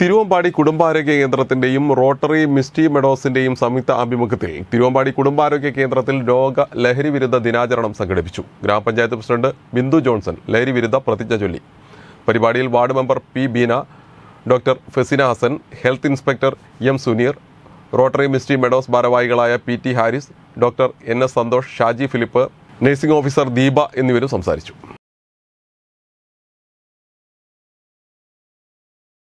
തിരുവമ്പാടി കുടുംബാരോഗ്യ കേന്ദ്രത്തിന്റെയും rotary misty മെഡോസിന്റെയും സംയുക്ത ആഭിമുഖ്യത്തിൽ തിരുവമ്പാടി കുടുംബാരോഗ്യ കേന്ദ്രത്തിൽ രോഗ ലഹരി വിരുദ്ധ ദിനാചരണം സംഘടിപ്പിച്ചു ഗ്രാമപഞ്ചായത്ത് പ്രസിഡന്റ് ബിന്ദു ജോൺസൺ ലഹരി വിരുദ്ധ പ്രതിജ്ഞ ചൊല്ലി പരിപാടിയിൽ ward member P Beena doctor Fesina Hassan health inspector M Suneer Rotary Misty Meadows ഭാരവാഹികളായ P T Haris doctor N S Santhosh Shaji Philip nursing officer Deepa എന്നിവരും സംസാരിച്ചു